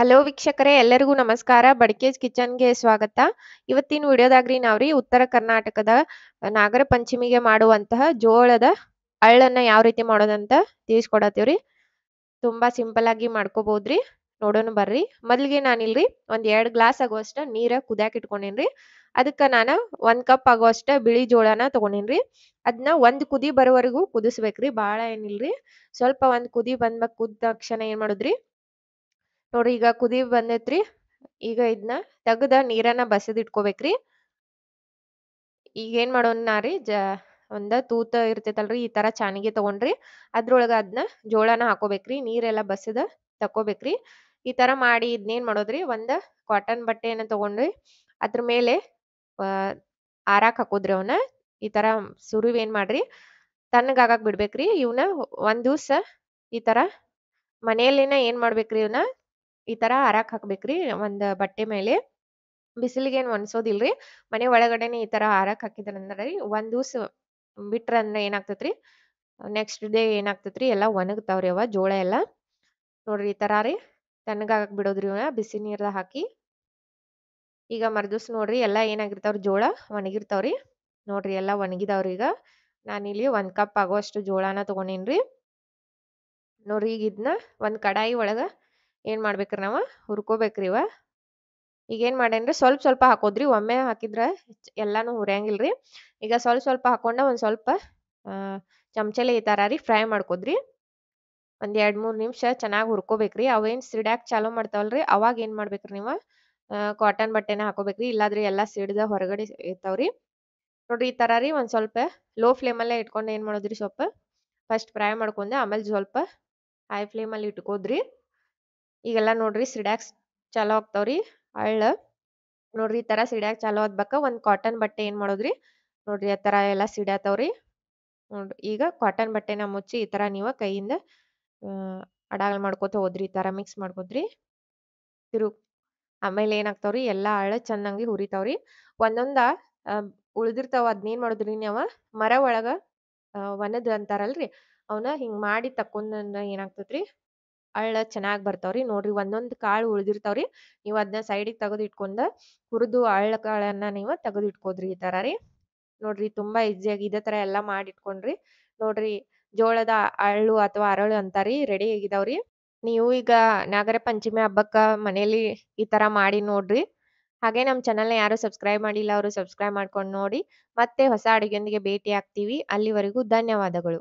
hello ವೀಕ್ಷಕರೇ ಎಲ್ಲರಿಗೂ ನಮಸ್ಕಾರ ಬಡಕೇಜ್ ಕಿಚನ್ಗೆ ಸ್ವಾಗತ ಇವತ್ತಿನ ವಿಡಿಯೋದಾಗ್ರಿ ನಾವ್ರಿ ಉತ್ತರ ಕರ್ನಾಟಕದ ನಾಗರ ಪಂಚಮಿಗೆ ಮಾಡುವಂತಹ ಜೋಳದ ಅಳ್ಳನ್ನ ಯಾವ ರೀತಿ ಮಾಡೋದಂತ ತಿಳಿಸ್ಕೊಡತ್ತೀವ್ರಿ ತುಂಬಾ ಸಿಂಪಲ್ ಆಗಿ ಮಾಡ್ಕೋಬಹುದ್ರಿ ನೋಡೋಣ ಬರ್ರಿ ಮೊದ್ಲಿಗೆ ನಾನಿಲ್ರಿ ಒಂದ್ ಎರಡ್ ಗ್ಲಾಸ್ ಆಗುವಷ್ಟ ನೀರ ಕುದ್ಯಾಕ್ ಇಟ್ಕೊಂಡೇನ್ರಿ ಅದಕ್ಕ ನಾನು ಒಂದ್ ಕಪ್ ಆಗುವಷ್ಟ ಬಿಳಿ ಜೋಳನ ತಗೊಂಡೇನ್ರಿ ಅದನ್ನ ಒಂದ್ ಕುದಿ ಬರೋವರೆಗೂ ಕುದಿಸ್ಬೇಕ್ರಿ ಬಾಳ ಏನಿಲ್ರಿ ಸ್ವಲ್ಪ ಒಂದ್ ಕುದಿ ಬಂದ್ಮೇಲೆ ಕುದ್ದ ತಕ್ಷಣ ಏನ್ ಮಾಡುದ್ರಿ ನೋಡ್ರಿ ಈಗ ಕುದಿ ಬಂದೇತ್ರಿ ಈಗ ಇದನ್ನ ತೆಗ್ದ ನೀರನ್ನ ಇಟ್ಕೋಬೇಕ್ರಿ ಈಗ ಏನ್ ಮಾಡೋಣ ರೀ ಜ ಒಂದ ತೂತ ಇರ್ತೈತಲ್ರಿ ಈ ತರ ಚಾನಿಗೆ ತಗೊಂಡ್ರಿ ಅದ್ರೊಳಗ ಅದನ್ನ ಜೋಳನ ಹಾಕೋಬೇಕ್ರಿ ನೀರೆಲ್ಲ ಬಸದ ತಕೋಬೇಕ್ರಿ ಈ ತರ ಮಾಡಿ ಇದನ್ನೇನ್ ಮಾಡೋದ್ರಿ ಒಂದ ಕಾಟನ್ ಬಟ್ಟೆಯನ್ನ ತಗೊಂಡ್ರಿ ಅದ್ರ ಮೇಲೆ ಆರಾಕ್ ಹಾಕೋದ್ರಿ ಅವ್ನ ಈ ತರ ಸುರಿವ್ ಏನ್ ಮಾಡ್ರಿ ತಣ್ಣಗಾಗಾಕ್ ಬಿಡ್ಬೇಕ್ರಿ ಇವನ್ನ ಒಂದ್ ದಿವ್ಸ ಈ ತರ ಮನೆಯಲ್ಲಿನ ಏನ್ ಮಾಡ್ಬೇಕ್ರಿ ಇವನ್ನ ಈ ತರ ಆರಾಕ್ ಹಾಕ್ಬೇಕ್ರಿ ಒಂದ್ ಬಟ್ಟೆ ಮೇಲೆ ಬಿಸಿಲಿಗೆ ಏನ್ ಒಣಸೋದಿಲ್ರಿ ಮನೆ ಒಳಗಡೆನೆ ಈ ತರ ಹಾರಾಕ್ ಹಾಕಿದ್ರಂದ್ರ ಒಂದ್ ದಿವ್ಸ ಬಿಟ್ರ ಅಂದ್ರ ಏನಾಗ್ತೇತ್ರಿ ನೆಕ್ಸ್ಟ್ ಡೇ ಏನಾಗ್ತೈತ್ರಿ ಎಲ್ಲಾ ಒಣಗ್ತಾವ್ರಿ ಅವ ಜೋಳ ಎಲ್ಲಾ ನೋಡ್ರಿ ಈ ತರ ರೀ ತಣ್ಣಗಾಗಕ್ ಬಿಡೋದ್ರಿ ಇವನ ಬಿಸಿ ನೀರ್ದಾಗ ಹಾಕಿ ಈಗ ಮರ್ದಿವ್ಸ ನೋಡ್ರಿ ಎಲ್ಲಾ ಏನಾಗಿರ್ತಾವ್ರಿ ಜೋಳ ಒಣಗಿರ್ತಾವ್ರಿ ನೋಡ್ರಿ ಎಲ್ಲಾ ಒಣಗಿದಾವ್ರಿ ಈಗ ನಾನಿಲ್ಲಿ ಒಂದ್ ಕಪ್ ಆಗುವಷ್ಟು ಜೋಳನ ತಗೊಂಡೇನ್ರಿ ನೋಡ್ರಿ ಈಗ ಇದ್ನ ಒಂದ್ ಕಡಾಯಿ ಒಳಗ ಏನು ಮಾಡ್ಬೇಕ್ರಿ ನಾವು ಹುರ್ಕೋಬೇಕ್ರಿ ಇವ ಈಗೇನು ಏನು ಮಾಡೇನ್ರಿ ಸ್ವಲ್ಪ ಸ್ವಲ್ಪ ಹಾಕೋದ್ರಿ ಒಮ್ಮೆ ಹಾಕಿದ್ರೆ ಎಲ್ಲಾನು ರೀ ಈಗ ಸ್ವಲ್ಪ ಸ್ವಲ್ಪ ಹಾಕೊಂಡ ಒಂದು ಸ್ವಲ್ಪ ಚಮಚಲೆ ಈ ಥರ ರೀ ಫ್ರೈ ಮಾಡ್ಕೋದ್ರಿ ಒಂದು ಎರಡು ಮೂರು ನಿಮಿಷ ಚೆನ್ನಾಗಿ ಹುರ್ಕೋಬೇಕು ಹುರ್ಕೋಬೇಕ್ರಿ ಅವೇನು ಸಿಡಾಕ್ ಚಾಲೂ ಮಾಡ್ತಾವಲ್ರಿ ಅವಾಗ ಏನು ಮಾಡ್ಬೇಕ್ರಿ ನೀವು ಕಾಟನ್ ಬಟ್ಟೆನ ಹಾಕೋಬೇಕ್ರಿ ಇಲ್ಲಾದ್ರೆ ಎಲ್ಲ ಸಿಡ್ದ ಹೊರಗಡೆ ಇರ್ತಾವ್ರಿ ನೋಡ್ರಿ ಈ ಥರ ರೀ ಒಂದು ಸ್ವಲ್ಪ ಲೋ ಫ್ಲೇಮಲ್ಲೇ ಇಟ್ಕೊಂಡು ಏನು ಮಾಡೋದ್ರಿ ಸ್ವಲ್ಪ ಫಸ್ಟ್ ಫ್ರೈ ಮಾಡ್ಕೊಂಡೆ ಆಮೇಲೆ ಸ್ವಲ್ಪ ಹೈ ಫ್ಲೇಮಲ್ಲಿ ಇಟ್ಕೋದ್ರಿ ಈಗೆಲ್ಲಾ ನೋಡ್ರಿ ಸಿಡ್ಯಾಕ್ ಚಾಲೋ ಆಗ್ತಾವ್ರಿ ಹಳ್ಳ ನೋಡ್ರಿ ಈ ತರ ಸಿಡ್ಯಾಕ್ ಚಾಲೋ ಆದ್ಬೇಕ ಒಂದ್ ಕಾಟನ್ ಬಟ್ಟೆ ಏನ್ ಮಾಡೋದ್ರಿ ನೋಡ್ರಿ ಆ ತರ ಎಲ್ಲ ಸಿಡ್ಯಾತಾವ್ರಿ ನೋಡ್ರಿ ಈಗ ಕಾಟನ್ ಬಟ್ಟೆನ ಮುಚ್ಚಿ ಈ ತರ ನೀವ ಕೈಯಿಂದ ಅಡಾಗಲ್ ಮಾಡ್ಕೋತ ಹೋದ್ರಿ ಈ ತರ ಮಿಕ್ಸ್ ಮಾಡ್ಕೋದ್ರಿ ತಿರು ಆಮೇಲೆ ಏನಾಗ್ತಾವ್ರಿ ಎಲ್ಲಾ ಹಳ್ಳ ಚೆನ್ನಾಗಿ ಹುರಿತಾವ್ರಿ ಒಂದೊಂದ ಉಳಿದಿರ್ತಾವ ಅದ್ನೇನ್ ಮಾಡುದ್ರಿ ನೀವ ಮರ ಒಳಗ ವನದ್ ಅಂತಾರಲ್ರಿ ಅವನ್ನ ಹಿಂಗ್ ಮಾಡಿ ತಕ್ಕೊಂಡ್ ಏನಾಗ್ತೇತ್ರಿ ಅಳ್ಳ ಚೆನ್ನಾಗ್ ಬರ್ತಾವ್ರಿ ನೋಡ್ರಿ ಒಂದೊಂದ್ ಕಾಳು ಉಳ್ದಿರ್ತಾವ್ರಿ ನೀವ್ ಅದನ್ನ ಸೈಡಿಗ್ ತೆಗೆದ್ ಇಟ್ಕೊಂಡ ಹುರಿದು ಅಳ್ಳ ಕಾಳನ್ನ ನೀವು ತೆಗೆದ್ ಇಟ್ಕೋದ್ರಿ ಈ ತರ ರೀ ನೋಡ್ರಿ ತುಂಬಾ ಆಗಿ ಇದೆ ತರ ಎಲ್ಲಾ ಮಾಡಿ ಇಟ್ಕೊಂಡ್ರಿ ನೋಡ್ರಿ ಜೋಳದ ಅಳ್ಳು ಅಥವಾ ಅರಳು ಅಂತಾರಿ ರೆಡಿ ಆಗಿದಾವ್ರಿ ನೀವು ಈಗ ನಾಗರ ಪಂಚಮಿ ಹಬ್ಬಕ್ಕ ಮನೇಲಿ ಈ ತರ ಮಾಡಿ ನೋಡ್ರಿ ಹಾಗೆ ನಮ್ಮ ಚಾನಲ್ನ ಯಾರು ಸಬ್ಸ್ಕ್ರೈಬ್ ಮಾಡಿಲ್ಲ ಅವರು ಸಬ್ಸ್ಕ್ರೈಬ್ ಮಾಡ್ಕೊಂಡು ನೋಡಿ ಮತ್ತೆ ಹೊಸ ಅಡುಗೆಯೊಂದಿಗೆ ಭೇಟಿ ಆಗ್ತೀವಿ ಅಲ್ಲಿವರೆಗೂ ಧನ್ಯವಾದಗಳು